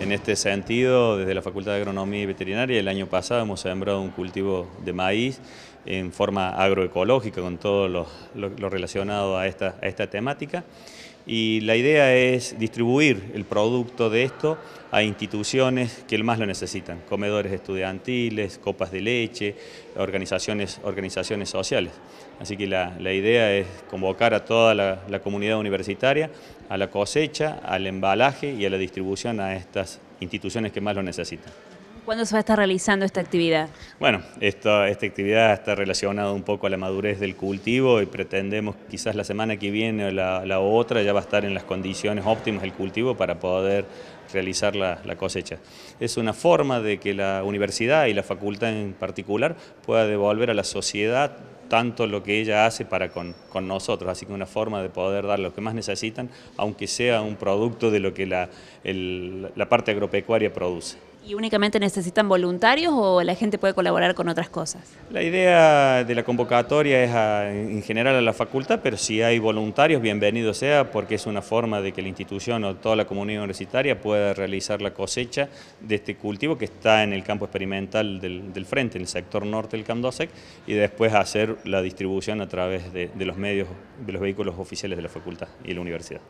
En este sentido, desde la Facultad de Agronomía y Veterinaria, el año pasado hemos sembrado un cultivo de maíz en forma agroecológica, con todo lo, relacionado a esta, temática. Y la idea es distribuir el producto de esto a instituciones que más lo necesitan, comedores estudiantiles, copas de leche, organizaciones, organizaciones sociales. Así que la, idea es convocar a toda la comunidad universitaria a la cosecha, al embalaje y a la distribución a estas instituciones que más lo necesitan cuándo se va a estar realizando esta actividad? Bueno, esta, esta actividad está relacionada un poco a la madurez del cultivo y pretendemos quizás la semana que viene o la, otra ya va a estar en las condiciones óptimas del cultivo para poder realizar la, cosecha. Es una forma de que la universidad y la facultad en particular pueda devolver a la sociedad tanto lo que ella hace para con, nosotros, así que una forma de poder dar lo que más necesitan, aunque sea un producto de lo que la parte agropecuaria produce. ¿Y únicamente necesitan voluntarios o la gente puede colaborar con otras cosas? La idea de la convocatoria es ah, en general a la facultad, pero si hay voluntarios, bienvenido sea, porque es una forma de que la institución o toda la comunidad universitaria pueda realizar la cosecha de este cultivo que está en el campo experimental del, frente, en el sector norte del CAMDOSEC, y después hacer la distribución a través de, de los medios, de los vehículos oficiales de la facultad y la universidad.